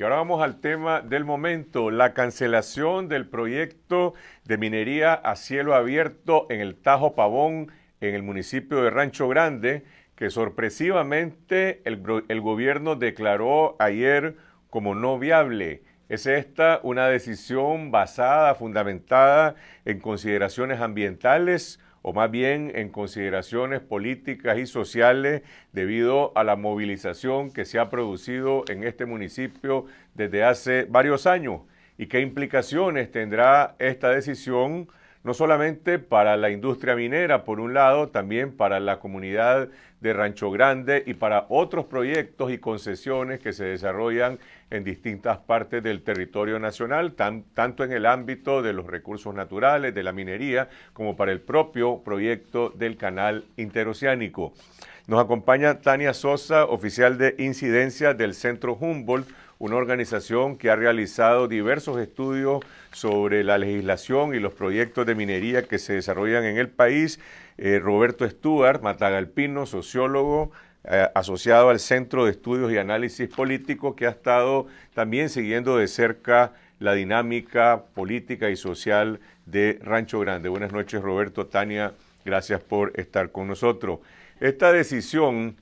Y ahora vamos al tema del momento, la cancelación del proyecto de minería a cielo abierto en el Tajo Pavón, en el municipio de Rancho Grande, que sorpresivamente el, gobierno declaró ayer como no viable. Es esta una decisión basada, fundamentada en consideraciones ambientales o más bien en consideraciones políticas y sociales debido a la movilización que se ha producido en este municipio desde hace varios años y qué implicaciones tendrá esta decisión no solamente para la industria minera, por un lado, también para la comunidad de Rancho Grande y para otros proyectos y concesiones que se desarrollan en distintas partes del territorio nacional, tanto en el ámbito de los recursos naturales, de la minería, como para el propio proyecto del canal interoceánico. Nos acompaña Tania Sosa, oficial de incidencia del Centro Humboldt, una organización que ha realizado diversos estudios sobre la legislación y los proyectos de minería que se desarrollan en el país. Eh, Roberto Stuart, Matagalpino, sociólogo, eh, asociado al Centro de Estudios y Análisis Político, que ha estado también siguiendo de cerca la dinámica política y social de Rancho Grande. Buenas noches, Roberto, Tania, gracias por estar con nosotros. Esta decisión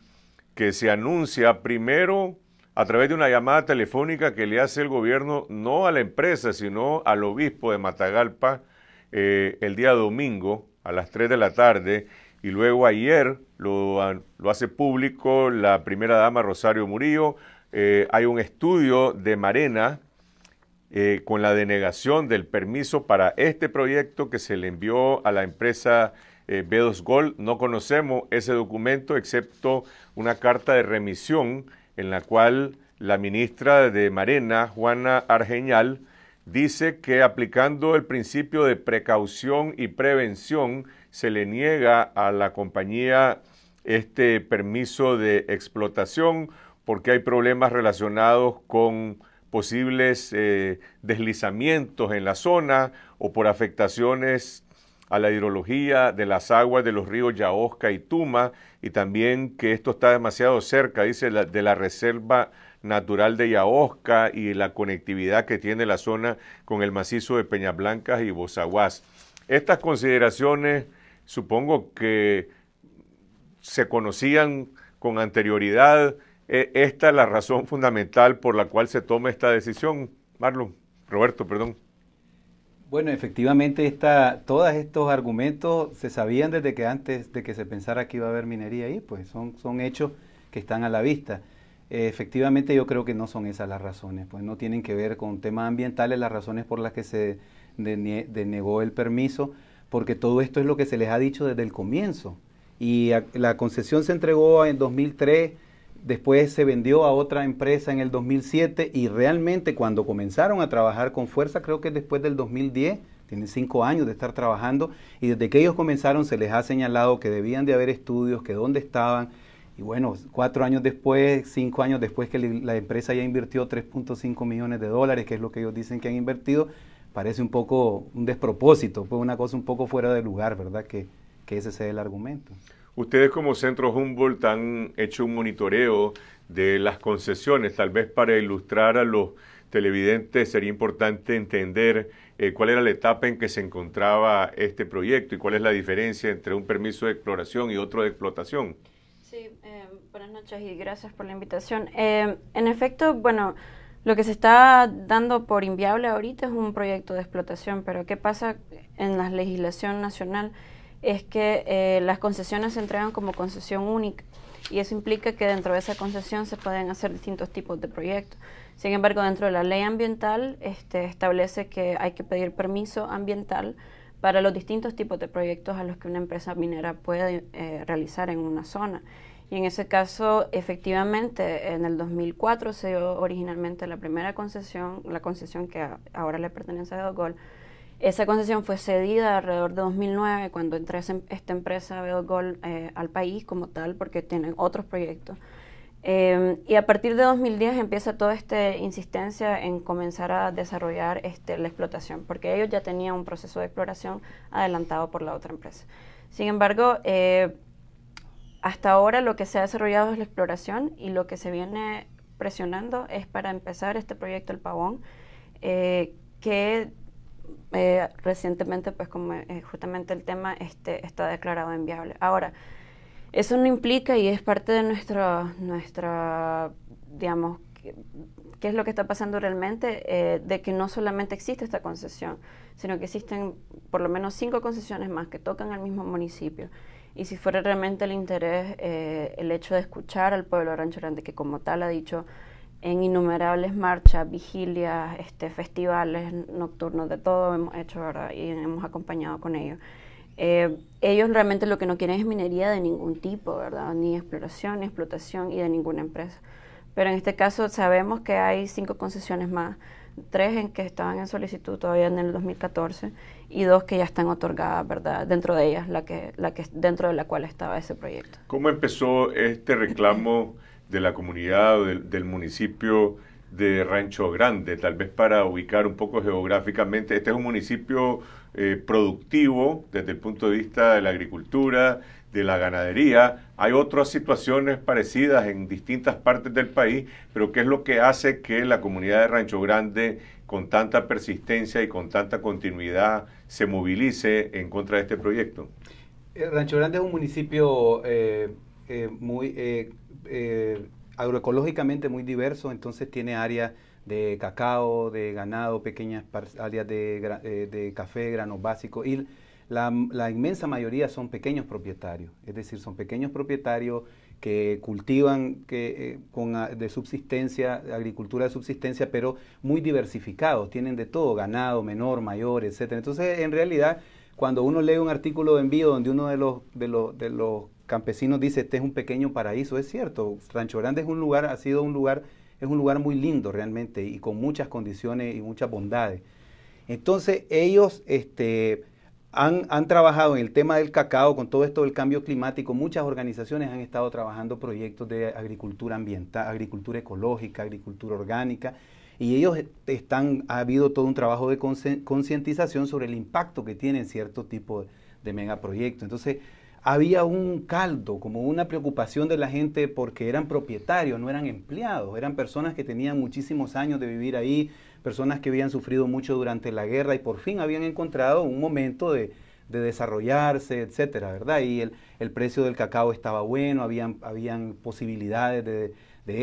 que se anuncia primero a través de una llamada telefónica que le hace el gobierno no a la empresa, sino al obispo de Matagalpa eh, el día domingo a las 3 de la tarde y luego ayer lo, lo hace público la primera dama Rosario Murillo. Eh, hay un estudio de Marena eh, con la denegación del permiso para este proyecto que se le envió a la empresa eh, B2 Gold. No conocemos ese documento excepto una carta de remisión en la cual la ministra de Marena, Juana Argeñal, dice que aplicando el principio de precaución y prevención, se le niega a la compañía este permiso de explotación porque hay problemas relacionados con posibles eh, deslizamientos en la zona o por afectaciones a la hidrología de las aguas de los ríos Yaosca y Tuma, y también que esto está demasiado cerca, dice, de la reserva natural de Yaosca y la conectividad que tiene la zona con el macizo de Peñablancas y Bozaguas. Estas consideraciones supongo que se conocían con anterioridad. E, esta es la razón fundamental por la cual se toma esta decisión, Marlon, Roberto, perdón. Bueno, efectivamente, todos estos argumentos se sabían desde que antes de que se pensara que iba a haber minería ahí, pues son, son hechos que están a la vista. Eh, efectivamente, yo creo que no son esas las razones, pues no tienen que ver con temas ambientales las razones por las que se denegó el permiso porque todo esto es lo que se les ha dicho desde el comienzo. Y la concesión se entregó en 2003, después se vendió a otra empresa en el 2007 y realmente cuando comenzaron a trabajar con fuerza, creo que después del 2010, tienen cinco años de estar trabajando y desde que ellos comenzaron se les ha señalado que debían de haber estudios, que dónde estaban. Y bueno, cuatro años después, cinco años después que la empresa ya invirtió 3.5 millones de dólares, que es lo que ellos dicen que han invertido, parece un poco un despropósito, pues una cosa un poco fuera de lugar, ¿verdad? Que, que ese sea el argumento. Ustedes como Centro Humboldt han hecho un monitoreo de las concesiones, tal vez para ilustrar a los televidentes sería importante entender eh, cuál era la etapa en que se encontraba este proyecto y cuál es la diferencia entre un permiso de exploración y otro de explotación. Sí, eh, buenas noches y gracias por la invitación. Eh, en efecto, bueno, lo que se está dando por inviable ahorita es un proyecto de explotación, pero ¿qué pasa en la legislación nacional? Es que eh, las concesiones se entregan como concesión única y eso implica que dentro de esa concesión se pueden hacer distintos tipos de proyectos. Sin embargo, dentro de la ley ambiental este, establece que hay que pedir permiso ambiental para los distintos tipos de proyectos a los que una empresa minera puede eh, realizar en una zona. Y en ese caso, efectivamente, en el 2004 se dio originalmente la primera concesión, la concesión que ahora le pertenece a gol Esa concesión fue cedida alrededor de 2009 cuando entró em, esta empresa veo eh, al país como tal, porque tienen otros proyectos. Em, y a partir de 2010 empieza toda esta insistencia en comenzar a desarrollar este, la explotación, porque ellos ya tenían un proceso de exploración adelantado por la otra empresa. Sin embargo, eh, hasta ahora lo que se ha desarrollado es la exploración y lo que se viene presionando es para empezar este proyecto El Pavón, eh, que eh, recientemente, pues como eh, justamente el tema este, está declarado inviable. Ahora, eso no implica y es parte de nuestra, nuestra digamos, qué es lo que está pasando realmente, de que no solamente existe esta concesión, sino que existen por lo menos cinco concesiones más que tocan al mismo municipio y si fuera realmente el interés, eh, el hecho de escuchar al pueblo rancho grande, que como tal ha dicho en innumerables marchas, vigilias, este, festivales nocturnos, de todo hemos hecho ¿verdad? y hemos acompañado con ellos. Eh, ellos realmente lo que no quieren es minería de ningún tipo, ¿verdad? ni exploración, ni explotación y de ninguna empresa. Pero en este caso sabemos que hay cinco concesiones más tres en que estaban en solicitud todavía en el 2014 y dos que ya están otorgadas, ¿verdad? Dentro de ellas, la que, la que, dentro de la cual estaba ese proyecto. ¿Cómo empezó este reclamo de la comunidad o del, municipio de Rancho Grande? Tal vez para ubicar un poco geográficamente, este es un municipio eh, productivo desde el punto de vista de la agricultura, de la ganadería. Hay otras situaciones parecidas en distintas partes del país, pero ¿qué es lo que hace que la comunidad de Rancho Grande, con tanta persistencia y con tanta continuidad, se movilice en contra de este proyecto? Eh, Rancho Grande es un municipio eh, eh, muy agroecológicamente muy diverso, entonces tiene áreas de cacao, de ganado, pequeñas áreas de, de café, granos básicos. La, inmensa mayoría son pequeños propietarios, es decir, son pequeños propietarios que cultivan que, eh, ah, de subsistencia, agricultura de subsistencia, pero muy diversificados, tienen de todo, ganado, menor, mayor, etc. Entonces, en realidad, cuando uno lee un artículo de envío donde uno de los, de los, campesinos dice, este es un pequeño paraíso, es cierto, Rancho Grande es un lugar, ha sido un lugar, es un lugar muy lindo realmente y con muchas condiciones y muchas bondades. Entonces, ellos, este, han, trabajado en el tema del cacao, con todo esto del cambio climático, muchas organizaciones han estado trabajando proyectos de agricultura ambiental, agricultura ecológica, agricultura orgánica, y ellos están, ha habido todo un trabajo de concientización sobre el impacto que tienen cierto tipo de, de megaproyectos. Entonces, había un caldo, como una preocupación de la gente porque eran propietarios, no eran empleados, eran personas que tenían muchísimos años de vivir ahí, personas que habían sufrido mucho durante la guerra y por fin habían encontrado un momento de, desarrollarse, etcétera, ¿verdad? Y el, el, precio del cacao estaba bueno, habían, habían posibilidades de,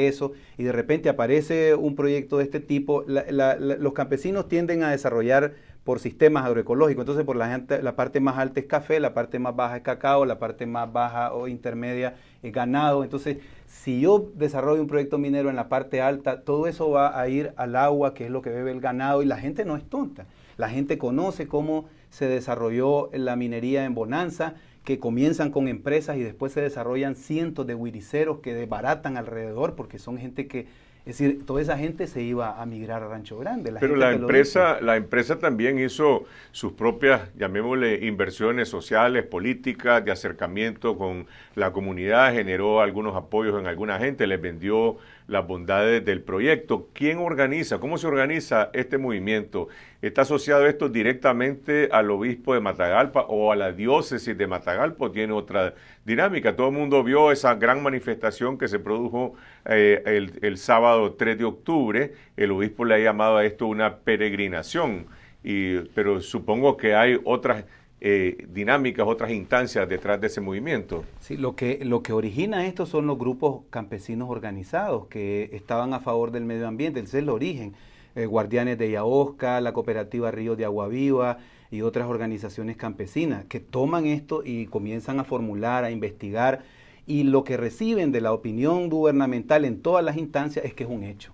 eso, y de repente aparece un proyecto de este tipo. los campesinos tienden a desarrollar por sistemas agroecológicos, entonces por la, la parte más alta es café, la parte más baja es cacao, la parte más baja o intermedia es ganado, entonces si yo desarrollo un proyecto minero en la parte alta, todo eso va a ir al agua, que es lo que bebe el ganado, y la gente no es tonta. La gente conoce cómo se desarrolló la minería en Bonanza, que comienzan con empresas y después se desarrollan cientos de huiriceros que desbaratan alrededor, porque son gente que es decir, toda esa gente se iba a migrar a Rancho Grande. Pero la empresa, la empresa también hizo sus propias, llamémosle, inversiones sociales, políticas, de acercamiento con la comunidad, generó algunos apoyos en alguna gente, les vendió las bondades del proyecto. ¿Quién organiza? ¿Cómo se organiza este movimiento? ¿Está asociado esto directamente al obispo de Matagalpa o a la diócesis de Matagalpa? ¿Tiene otra dinámica? Todo el mundo vio esa gran manifestación que se produjo eh, el, el sábado 3 de octubre. El obispo le ha llamado a esto una peregrinación. Y, pero supongo que hay otras eh, dinámicas, otras instancias detrás de ese movimiento. Sí, lo que, lo que origina esto son los grupos campesinos organizados que estaban a favor del medio ambiente, ese es el origen. Eh, Guardianes de Yaosca, la cooperativa Río de Agua Viva y otras organizaciones campesinas que toman esto y comienzan a formular, a investigar y lo que reciben de la opinión gubernamental en todas las instancias es que es un hecho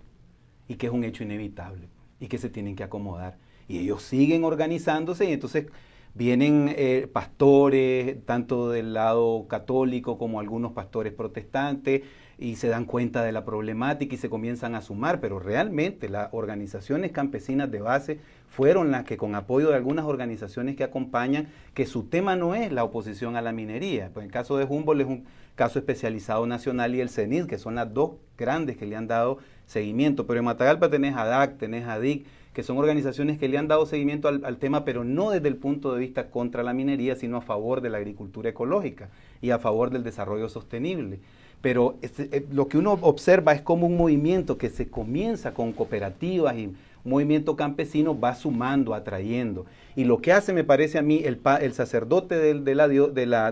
y que es un hecho inevitable y que se tienen que acomodar. Y ellos siguen organizándose y entonces Vienen eh, pastores, tanto del lado católico como algunos pastores protestantes, y se dan cuenta de la problemática y se comienzan a sumar, pero realmente las organizaciones campesinas de base fueron las que con apoyo de algunas organizaciones que acompañan, que su tema no es la oposición a la minería. Pues en el caso de Humboldt es un caso especializado nacional y el CENID, que son las dos grandes que le han dado seguimiento, pero en Matagalpa tenés a DAC, tenés a DIC, que son organizaciones que le han dado seguimiento al, tema, pero no desde el punto de vista contra la minería, sino a favor de la agricultura ecológica y a favor del desarrollo sostenible. Pero este, eh, lo que uno observa es como un movimiento que se comienza con cooperativas y movimiento campesino va sumando, atrayendo. Y lo que hace, me parece a mí, el, sacerdote de, la, de, la,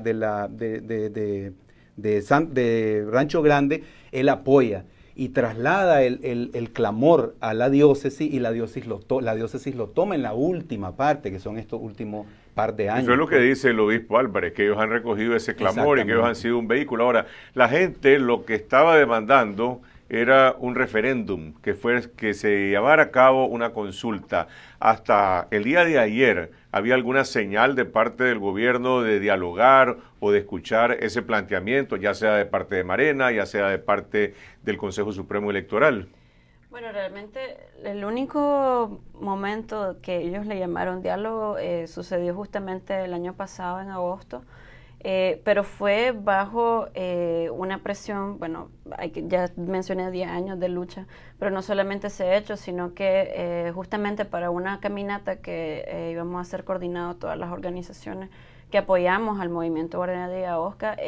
de, de, Rancho Grande, él apoya y traslada el, el, clamor a la diócesis y la diócesis, lo la diócesis lo toma en la última parte, que son estos últimos par de años. Eso es lo que dice el obispo Álvarez, que ellos han recogido ese clamor y que ellos han sido un vehículo. Ahora, la gente lo que estaba demandando era un referéndum, que, fue, que se llevara a cabo una consulta. Hasta el día de ayer había alguna señal de parte del gobierno de dialogar o de escuchar ese planteamiento, ya sea de parte de Marena, ya sea de parte del Consejo Supremo Electoral. Bueno, realmente el único momento que ellos le llamaron diálogo eh, sucedió justamente el año pasado, en agosto, eh, pero fue bajo eh, una presión, bueno, ya mencioné 10 años de lucha, pero no solamente ese hecho, sino que eh, justamente para una caminata que íbamos a hacer coordinado todas las organizaciones que apoyamos al movimiento Guardiana de Oscar,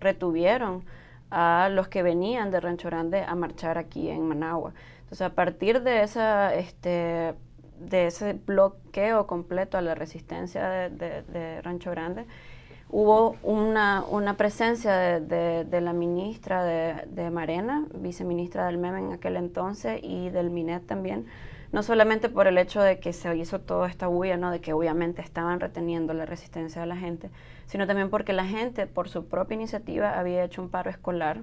retuvieron a los que venían de Rancho Grande a marchar aquí en Managua. Entonces, a partir de esa este, de ese bloqueo completo a la resistencia de Rancho Grande, hubo una, presencia de, la ministra de, de Marena, viceministra del MEM en aquel entonces y del MINET también, no solamente por el hecho de que se hizo toda esta bulla, ¿no? de que obviamente estaban reteniendo la resistencia de la gente, sino también porque la gente por su propia iniciativa había hecho un paro escolar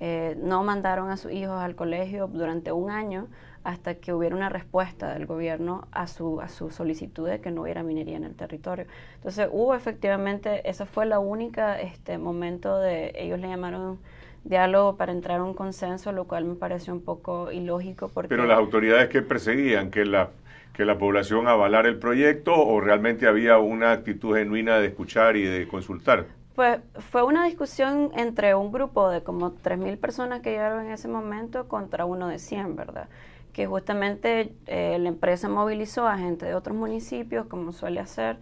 eh, no mandaron a sus hijos al colegio durante un año hasta que hubiera una respuesta del gobierno a su, a solicitud de que no hubiera minería en el territorio. Entonces hubo efectivamente, esa fue la única este, momento de, ellos le llamaron diálogo para entrar a un consenso, lo cual me parece un poco ilógico. Porque Pero las autoridades que perseguían que la, que la población avalara el proyecto o realmente había una actitud genuina de escuchar y de consultar. Pues fue una discusión entre un grupo de como 3.000 personas que llegaron en ese momento contra uno de 100, ¿verdad? Que justamente eh, la empresa movilizó a gente de otros municipios, como suele hacer,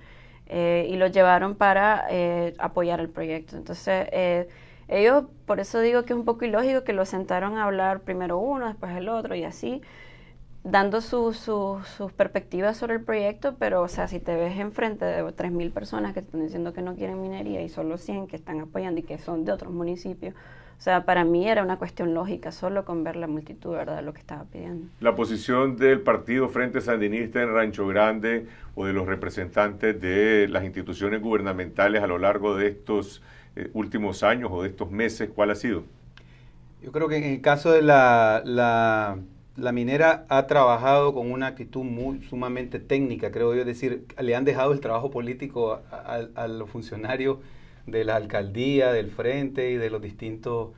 eh, y los llevaron para eh, apoyar el proyecto. Entonces, eh, ellos, por eso digo que es un poco ilógico que lo sentaron a hablar primero uno, después el otro y así, dando sus perspectivas sobre el proyecto, pero o sea, si te ves enfrente de 3.000 personas que están diciendo que no quieren minería y solo 100 que están apoyando y que son de otros municipios, o sea, para mí era una cuestión lógica solo con ver la multitud, ¿verdad?, lo que estaba pidiendo. La posición del partido Frente Sandinista en Rancho Grande o de los representantes de las instituciones gubernamentales a lo largo de estos eh, últimos años o de estos meses, ¿cuál ha sido? Yo creo que en el caso de la la minera ha trabajado con una actitud muy sumamente técnica, creo yo, es decir, le han dejado el trabajo político a, los funcionarios de la alcaldía, del frente y de los distintos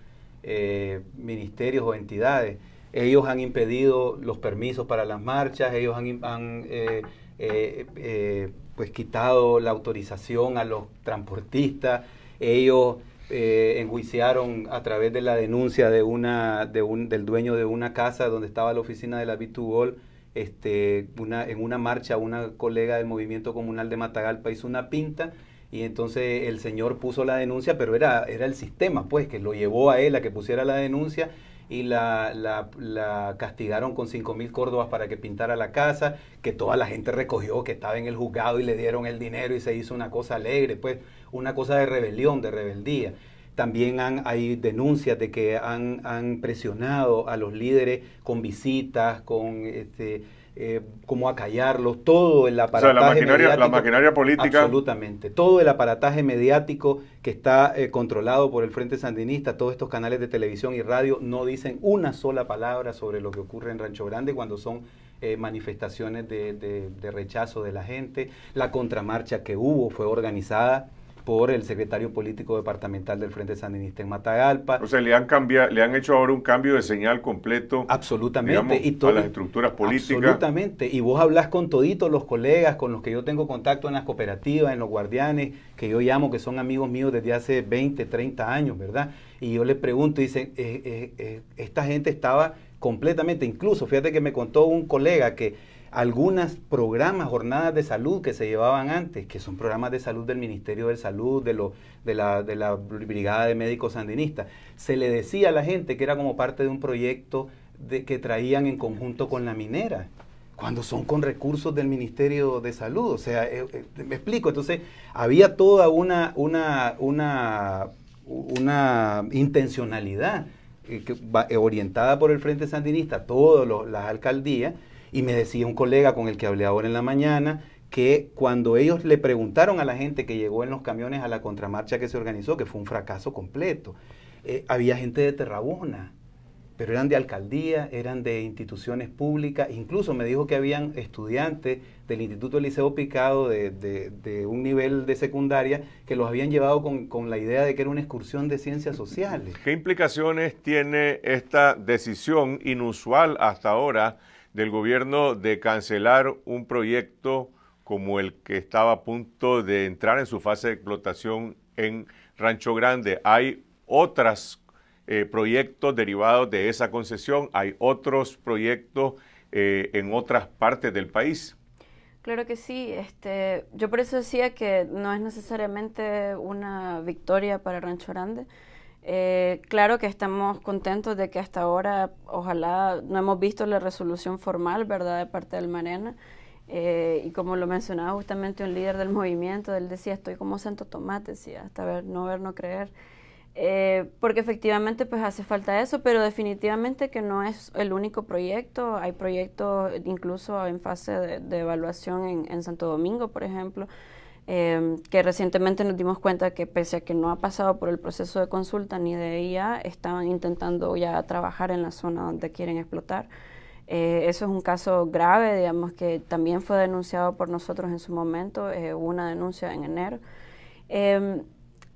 eh, ministerios o entidades. Ellos han impedido los permisos para las marchas, ellos han, eh, eh, pues quitado la autorización a los transportistas, ellos eh, enjuiciaron a través de la denuncia de una, de un, del dueño de una casa donde estaba la oficina de la Bitugol, este, una, en una marcha una colega del movimiento comunal de Matagalpa hizo una pinta y entonces el señor puso la denuncia, pero era, era el sistema, pues, que lo llevó a él a que pusiera la denuncia y la, la, castigaron con 5 mil córdobas para que pintara la casa, que toda la gente recogió, que estaba en el juzgado y le dieron el dinero y se hizo una cosa alegre, pues una cosa de rebelión, de rebeldía. También hay denuncias de que han, presionado a los líderes con visitas, con este, eh, como acallarlos, todo el aparataje o sea, la maquinaria, política. Absolutamente, todo el aparataje mediático que está eh, controlado por el Frente Sandinista, todos estos canales de televisión y radio no dicen una sola palabra sobre lo que ocurre en Rancho Grande cuando son eh, manifestaciones de rechazo de la gente. La contramarcha que hubo fue organizada por el secretario político departamental del Frente Sandinista en Matagalpa. O sea, le han cambiado, le han hecho ahora un cambio de señal completo. Absolutamente. y a las estructuras políticas. Absolutamente. Y vos hablas con toditos los colegas con los que yo tengo contacto en las cooperativas, en los guardianes, que yo llamo, que son amigos míos desde hace 20, 30 años, ¿verdad? Y yo les pregunto, dicen, eh, eh, eh, esta gente estaba completamente, incluso, fíjate que me contó un colega que algunos programas, jornadas de salud que se llevaban antes, que son programas de salud del Ministerio de Salud, de, lo, de, la, de la Brigada de Médicos Sandinistas. Se le decía a la gente que era como parte de un proyecto que traían en conjunto con la minera cuando son con recursos del Ministerio de Salud. O sea, eh, eh, me explico. Entonces, había toda una, intencionalidad eh, orientada por el Frente Sandinista, todas las alcaldías, y me decía un colega con el que hablé ahora en la mañana que cuando ellos le preguntaron a la gente que llegó en los camiones a la contramarcha que se organizó, que fue un fracaso completo, eh, había gente de Terrabona, pero eran de alcaldía, eran de instituciones públicas, incluso me dijo que habían estudiantes del Instituto Eliseo Picado de, un nivel de secundaria que los habían llevado con la idea de que era una excursión de ciencias sociales. ¿Qué implicaciones tiene esta decisión inusual hasta ahora? del gobierno de cancelar un proyecto como el que estaba a punto de entrar en su fase de explotación en Rancho Grande. Hay otros eh, proyectos derivados de esa concesión, hay otros proyectos eh, en otras partes del país. Claro que sí, este, yo por eso decía que no es necesariamente una victoria para Rancho Grande, eh, claro que estamos contentos de que hasta ahora, ojalá, no hemos visto la resolución formal, ¿verdad?, de parte del Marena. Eh, y como lo mencionaba justamente un líder del movimiento, él decía, estoy como Santo Tomate, decía, hasta ver, no ver, no creer. Eh, porque efectivamente pues hace falta eso, pero definitivamente que no es el único proyecto, hay proyectos incluso en fase de, evaluación en Santo Domingo, por ejemplo, Em, que recientemente nos dimos cuenta que pese a que no ha pasado por el proceso de consulta ni de IA, estaban intentando ya trabajar en la zona donde quieren explotar. Eh, eso es un caso grave, digamos, que también fue denunciado por nosotros en su momento, eh, hubo una denuncia en enero. Em,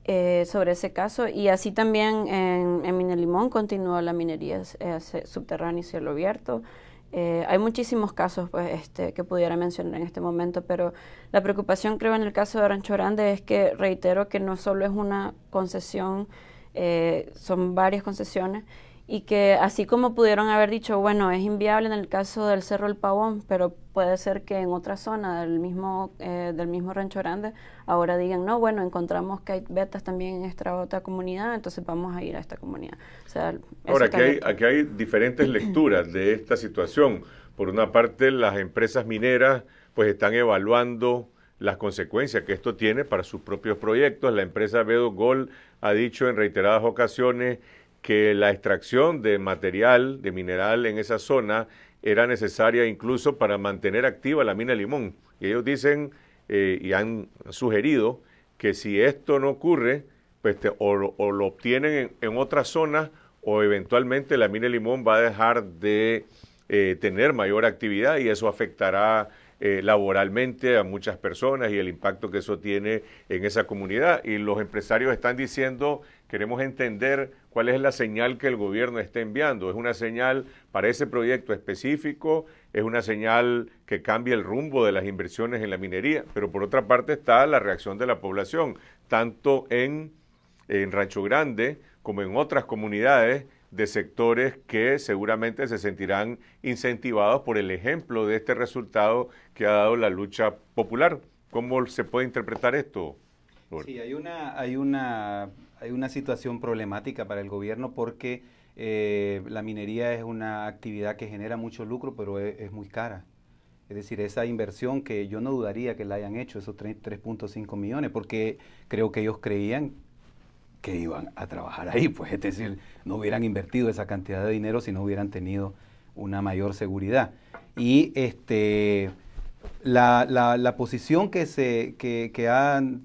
eh, sobre ese caso y así también en, en Minelimón continuó la minería subterránea y cielo abierto. Eh, hay muchísimos casos pues, este, que pudiera mencionar en este momento, pero la preocupación creo en el caso de Arancho Grande es que reitero que no solo es una concesión, eh, son varias concesiones y que así como pudieron haber dicho, bueno, es inviable en el caso del Cerro El Pavón, pero puede ser que en otra zona del mismo, eh, del mismo Rancho Grande ahora digan, no, bueno, encontramos que hay betas también en esta otra comunidad, entonces vamos a ir a esta comunidad. ahora, aquí hay, aquí hay diferentes lecturas de esta situación. Por una parte, las empresas mineras pues están evaluando las consecuencias que esto tiene para sus propios proyectos. La empresa Bedo Gold ha dicho en reiteradas ocasiones que la extracción de material, de mineral en esa zona era necesaria incluso para mantener activa la mina Limón. Y ellos dicen eh, y han sugerido que si esto no ocurre, pues o, lo obtienen en, otras zonas o eventualmente la mina Limón va a dejar de eh, tener mayor actividad y eso afectará eh, laboralmente a muchas personas y el impacto que eso tiene en esa comunidad. Y los empresarios están diciendo queremos entender cuál es la señal que el gobierno está enviando. ¿Es una señal para ese proyecto específico? ¿Es una señal que cambia el rumbo de las inversiones en la minería? Pero por otra parte está la reacción de la población, tanto en, en Rancho Grande como en otras comunidades de sectores que seguramente se sentirán incentivados por el ejemplo de este resultado que ha dado la lucha popular. ¿Cómo se puede interpretar esto? Sí, hay una, hay una hay una situación problemática para el gobierno porque eh, la minería es una actividad que genera mucho lucro, pero es, es, muy cara. Es decir, esa inversión que yo no dudaría que la hayan hecho, esos 3.5 millones, porque creo que ellos creían que iban a trabajar ahí. Pues es decir, no hubieran invertido esa cantidad de dinero si no hubieran tenido una mayor seguridad. Y este la, la, posición que, se, que, han,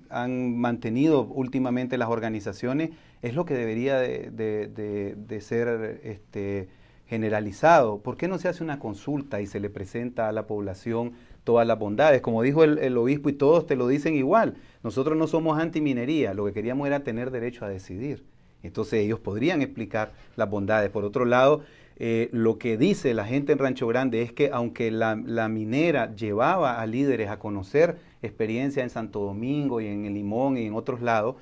mantenido últimamente las organizaciones es lo que debería de, ser este, generalizado. ¿Por qué no se hace una consulta y se le presenta a la población todas las bondades? Como dijo el, obispo y todos te lo dicen igual, nosotros no somos anti minería, lo que queríamos era tener derecho a decidir. Entonces ellos podrían explicar las bondades. Por otro lado, eh, lo que dice la gente en Rancho Grande es que aunque la, minera llevaba a líderes a conocer experiencia en Santo Domingo y en el Limón y en otros lados,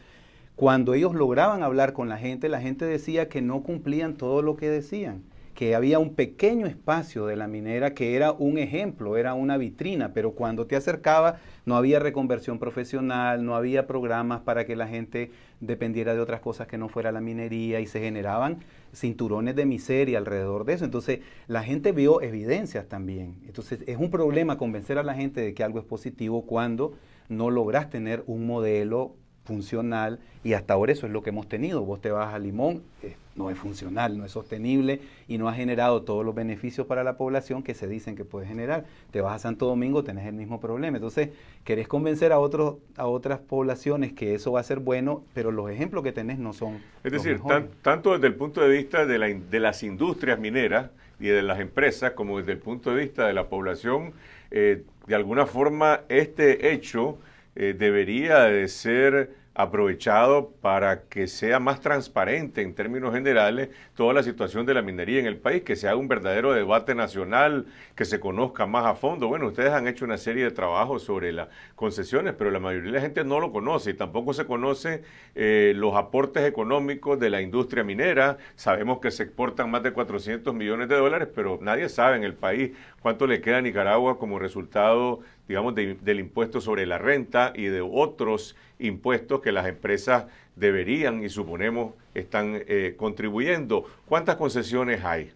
cuando ellos lograban hablar con la gente, la gente decía que no cumplían todo lo que decían, que había un pequeño espacio de la minera que era un ejemplo, era una vitrina, pero cuando te acercaba no había reconversión profesional, no había programas para que la gente dependiera de otras cosas que no fuera la minería y se generaban cinturones de miseria alrededor de eso. Entonces, la gente vio evidencias también. Entonces, es un problema convencer a la gente de que algo es positivo cuando no logras tener un modelo funcional y hasta ahora eso es lo que hemos tenido. Vos te vas a Limón, eh, no es funcional, no es sostenible y no ha generado todos los beneficios para la población que se dicen que puede generar. Te vas a Santo Domingo, tenés el mismo problema. Entonces, querés convencer a, otros a otras poblaciones que eso va a ser bueno, pero los ejemplos que tenés no son... Es decir, tanto desde el punto de vista de, las industrias mineras y de las empresas como desde el punto de vista de la población, eh, de alguna forma este hecho eh, debería de ser aprovechado para que sea más transparente en términos generales toda la situación de la minería en el país, que se haga un verdadero debate nacional, que se conozca más a fondo. Bueno, ustedes han hecho una serie de trabajos sobre las concesiones, pero la mayoría de la gente no lo conoce y tampoco se conoce eh, los aportes económicos de la industria minera. Sabemos que se exportan más de 400 millones de dólares, pero nadie sabe en el país cuánto le queda a Nicaragua como resultado, digamos, del impuesto sobre la renta y de otros impuestos que las empresas deberían y suponemos están eh, contribuyendo. ¿Cuántas concesiones hay?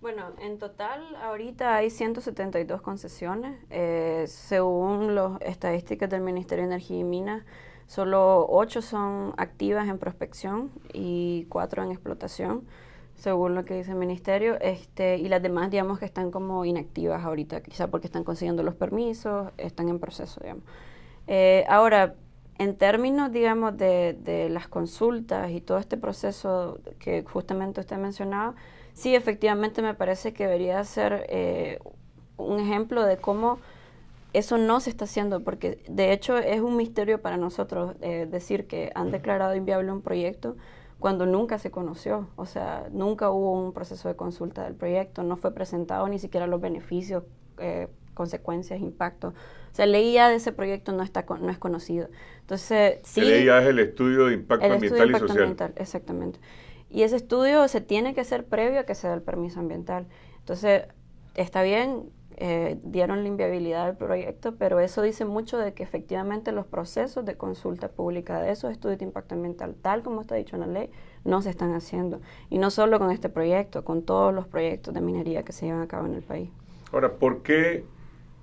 Bueno, en total ahorita hay 172 concesiones. Eh, según las estadísticas del Ministerio de Energía y Minas, solo 8 son activas en prospección y 4 en explotación según lo que dice el ministerio, este, y las demás, digamos, que están como inactivas ahorita, quizá porque están consiguiendo los permisos, están en proceso, digamos. Eh, ahora, en términos, digamos, de, las consultas y todo este proceso que justamente usted mencionaba, sí, efectivamente me parece que debería ser eh, un ejemplo de cómo eso no se está haciendo, porque de hecho es un misterio para nosotros eh, decir que han declarado inviable un proyecto, cuando nunca se conoció, o sea, nunca hubo un proceso de consulta del proyecto, no fue presentado ni siquiera los beneficios, eh, consecuencias, impacto. O sea, la de ese proyecto no, está, no es conocido. Entonces, sí, La e es el estudio de impacto el ambiental estudio de impacto y social. Ambiental, exactamente. Y ese estudio se tiene que hacer previo a que se dé el permiso ambiental. Entonces, está bien, eh, dieron la inviabilidad al proyecto, pero eso dice mucho de que efectivamente los procesos de consulta pública de esos estudios de impacto ambiental, tal como está dicho en la ley, no se están haciendo. Y no solo con este proyecto, con todos los proyectos de minería que se llevan a cabo en el país. Ahora, ¿por qué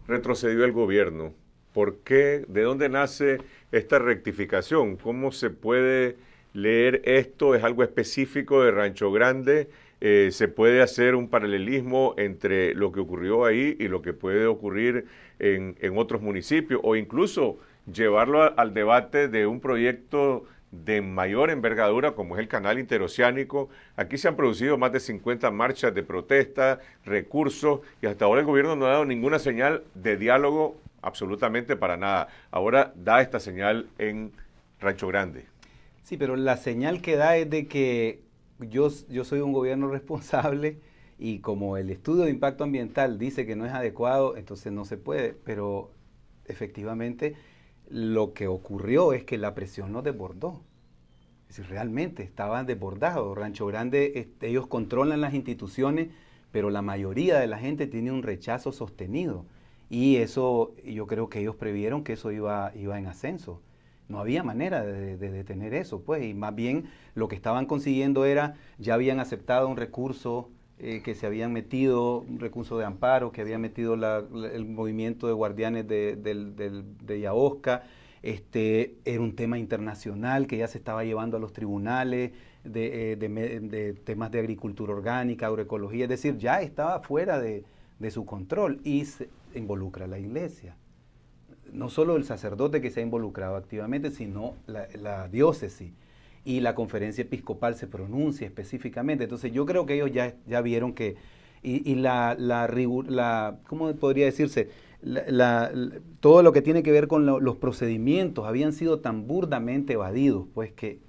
retrocedió el gobierno? ¿Por qué? ¿De dónde nace esta rectificación? ¿Cómo se puede leer esto? ¿Es algo específico de Rancho Grande? Eh, se puede hacer un paralelismo entre lo que ocurrió ahí y lo que puede ocurrir en, en otros municipios o incluso llevarlo al debate de un proyecto de mayor envergadura como es el canal interoceánico. Aquí se han producido más de 50 marchas de protesta, recursos y hasta ahora el gobierno no ha dado ninguna señal de diálogo absolutamente para nada. Ahora da esta señal en Rancho Grande. Sí, pero la señal que da es de que yo, soy un gobierno responsable y como el estudio de impacto ambiental dice que no es adecuado, entonces no se puede, pero efectivamente lo que ocurrió es que la presión no desbordó. Es realmente estaban desbordados. Rancho Grande, este, ellos controlan las instituciones, pero la mayoría de la gente tiene un rechazo sostenido. Y eso, yo creo que ellos previeron que eso iba en ascenso. No había manera de, detener eso, pues, y más bien lo que estaban consiguiendo era, ya habían aceptado un recurso eh, que se habían metido, un recurso de amparo que había metido el movimiento de guardianes de, de, Yaosca, este, era un tema internacional que ya se estaba llevando a los tribunales, de, eh, temas de agricultura orgánica, agroecología, es decir, ya estaba fuera de, su control y se involucra a la iglesia no solo el sacerdote que se ha involucrado activamente, sino la, diócesis y la conferencia episcopal se pronuncia específicamente. Entonces yo creo que ellos ya, ya vieron que, y, la, la, la, ¿cómo podría decirse? La, todo lo que tiene que ver con los procedimientos habían sido tan burdamente evadidos, pues que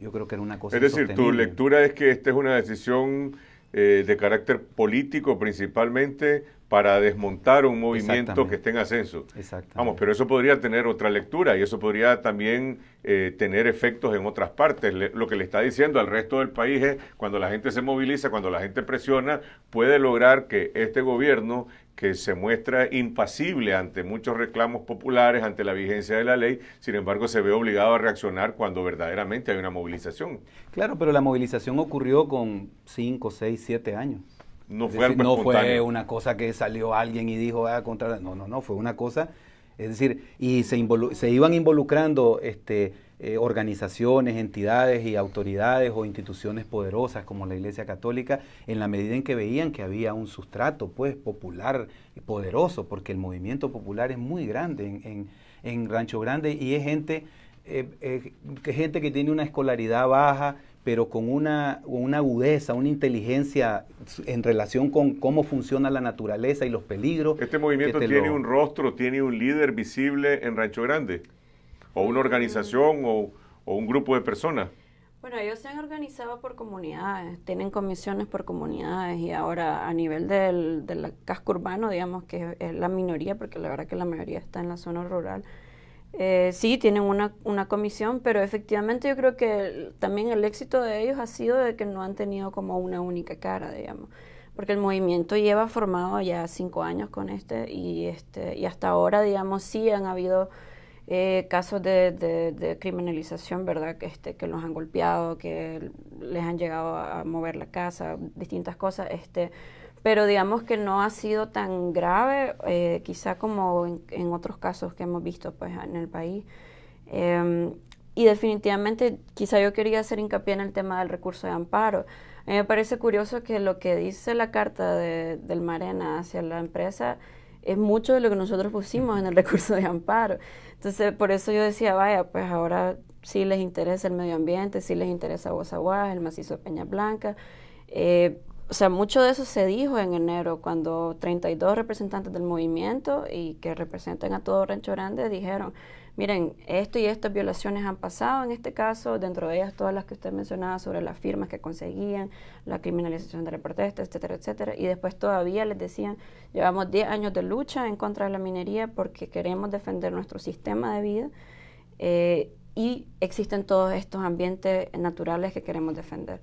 yo creo que era una cosa. Es decir, tu lectura es que esta es una decisión eh, de carácter político principalmente para desmontar un movimiento que esté en ascenso. Vamos, pero eso podría tener otra lectura y eso podría también eh, tener efectos en otras partes. lo que le está diciendo al resto del país es, cuando la gente se moviliza, cuando la gente presiona, puede lograr que este gobierno que se muestra impasible ante muchos reclamos populares, ante la vigencia de la ley, sin embargo se ve obligado a reaccionar cuando verdaderamente hay una movilización. Claro, pero la movilización ocurrió con 5, 6, 7 años. No fue una cosa que salió alguien y dijo, a ah, contra... No, no, no, fue una cosa... Es decir, y se, se iban involucrando este, eh, organizaciones, entidades y autoridades o instituciones poderosas como la Iglesia Católica en la medida en que veían que había un sustrato pues, popular poderoso, porque el movimiento popular es muy grande en, en, en Rancho Grande y es gente, eh, eh, gente que tiene una escolaridad baja, pero con una, agudeza, una inteligencia en relación con cómo funciona la naturaleza y los peligros. ¿Este movimiento tiene un rostro, tiene un líder visible en Rancho Grande? ¿O una mm. organización o, o un grupo de personas? Bueno, ellos se han organizado por comunidades, tienen comisiones por comunidades y ahora a nivel del casco urbano, digamos que es la minoría, porque la verdad que la mayoría está en la zona rural, eh, sí, tienen una, una, comisión, pero efectivamente yo creo que también el éxito de ellos ha sido de que no han tenido como una única cara, digamos, porque el movimiento lleva formado ya cinco años con este y, este, y hasta ahora, digamos, sí han habido eh, casos de, de, de, criminalización, ¿verdad? Que, este, que los han golpeado, que les han llegado a mover la casa, distintas cosas, este pero digamos que no ha sido tan grave, eh, quizá como en, otros casos que hemos visto pues, en el país. Em, y definitivamente, quizá yo quería hacer hincapié en el tema del recurso de amparo. A mí me parece curioso que lo que dice la carta del Marena hacia la empresa es mucho de lo que nosotros pusimos en el recurso de amparo. Entonces, por eso yo decía, vaya, pues ahora sí les interesa el medio ambiente, sí les interesa Bozaguas, el macizo de Peña Blanca. Eh, o sea, mucho de eso se dijo en enero cuando 32 representantes del movimiento y que representan a todo Rancho Grande dijeron, miren, esto y estas violaciones han pasado en este caso, dentro de ellas todas las que usted mencionaba sobre las firmas que conseguían, la criminalización de la protesta, etcétera, etcétera. Y después todavía les decían, llevamos 10 años de lucha en contra de la minería porque queremos defender nuestro sistema de vida eh, y existen todos estos ambientes naturales que queremos defender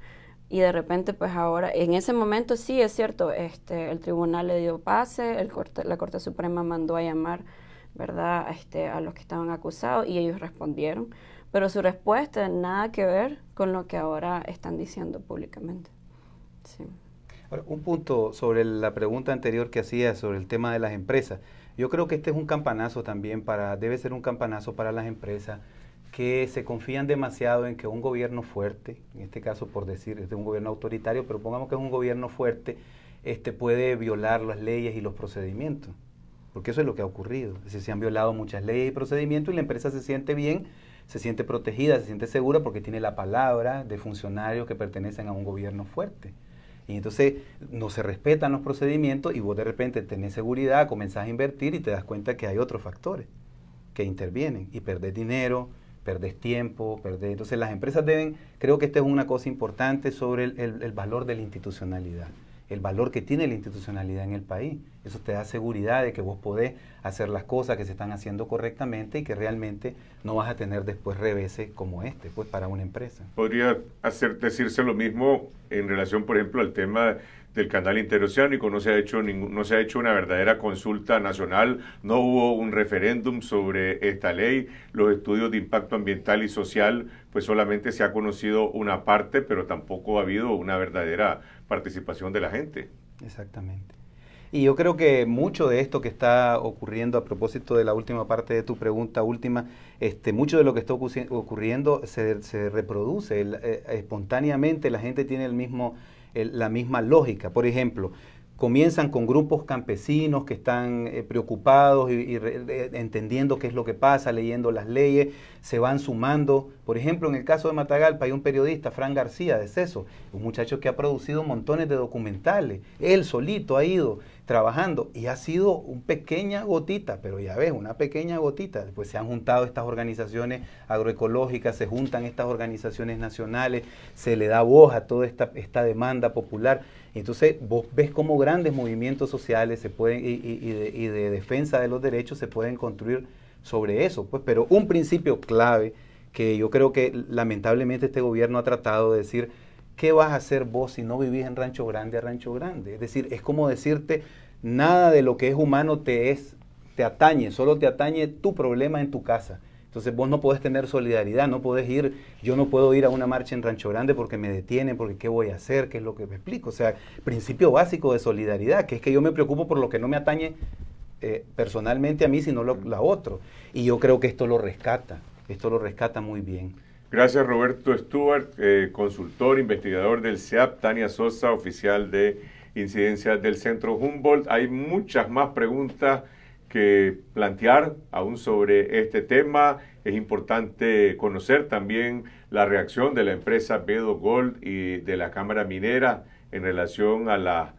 y de repente pues ahora en ese momento sí es cierto este el tribunal le dio pase el la corte suprema mandó a llamar verdad este a los que estaban acusados y ellos respondieron pero su respuesta nada que ver con lo que ahora están diciendo públicamente un punto sobre la pregunta anterior que hacía sobre el tema de las empresas yo creo que este es un campanazo también para debe ser un campanazo para las empresas que se confían demasiado en que un gobierno fuerte, en este caso por decir es de un gobierno autoritario, pero pongamos que es un gobierno fuerte, este, puede violar las leyes y los procedimientos, porque eso es lo que ha ocurrido. se han violado muchas leyes y procedimientos y la empresa se siente bien, se siente protegida, se siente segura porque tiene la palabra de funcionarios que pertenecen a un gobierno fuerte. Y entonces no se respetan los procedimientos y vos de repente tenés seguridad, comenzás a invertir y te das cuenta que hay otros factores que intervienen y perdés dinero, perdés tiempo, perdés... Entonces las empresas deben, creo que esta es una cosa importante sobre el, valor de la institucionalidad, el valor que tiene la institucionalidad en el país. Eso te da seguridad de que vos podés hacer las cosas que se están haciendo correctamente y que realmente no vas a tener después reveses como este, pues para una empresa. Podría hacer, decirse lo mismo en relación, por ejemplo, al tema el canal interoceánico, no se ha hecho, no se ha hecho una verdadera consulta nacional, no hubo un referéndum sobre esta ley, los estudios de impacto ambiental y social, pues solamente se ha conocido una parte, pero tampoco ha habido una verdadera participación de la gente. Exactamente. Y yo creo que mucho de esto que está ocurriendo a propósito de la última parte de tu pregunta última, este, mucho de lo que está ocurriendo se, reproduce eh, espontáneamente, la gente tiene el mismo la misma lógica. Por ejemplo, comienzan con grupos campesinos que están eh, preocupados y, entendiendo qué es lo que pasa, leyendo las leyes, se van sumando. Por ejemplo, en el caso de Matagalpa hay un periodista, Fran García, de Ceso, un muchacho que ha producido montones de documentales. Él solito ha ido trabajando y ha sido una pequeña gotita, pero ya ves, una pequeña gotita. Después se han juntado estas organizaciones agroecológicas, se juntan estas organizaciones nacionales, se le da voz a toda esta, demanda popular. Entonces vos ves cómo grandes movimientos sociales se pueden, y, de, defensa de los derechos se pueden construir sobre eso. Pues, pero un principio clave que yo creo que lamentablemente este gobierno ha tratado de decir, ¿qué vas a hacer vos si no vivís en Rancho Grande a Rancho Grande? Es decir, es como decirte, nada de lo que es humano te es, te atañe, solo te atañe tu problema en tu casa. Entonces vos no podés tener solidaridad, no podés ir, yo no puedo ir a una marcha en Rancho Grande porque me detienen, porque qué voy a hacer, qué es lo que me explico. O sea, principio básico de solidaridad, que es que yo me preocupo por lo que no me atañe eh, personalmente a mí, sino la otro. Y yo creo que esto lo rescata, esto lo rescata muy bien. Gracias Roberto Stewart, eh, consultor, investigador del CEAP, Tania Sosa, oficial de incidencias del Centro Humboldt. Hay muchas más preguntas que plantear aún sobre este tema. Es importante conocer también la reacción de la empresa Bedo Gold y de la Cámara Minera en relación a las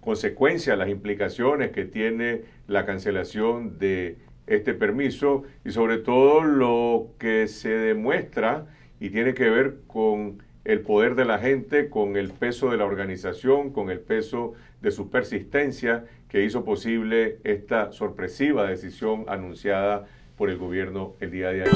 consecuencias, las implicaciones que tiene la cancelación de este permiso y sobre todo lo que se demuestra y tiene que ver con el poder de la gente, con el peso de la organización, con el peso de su persistencia que hizo posible esta sorpresiva decisión anunciada por el gobierno el día de ayer.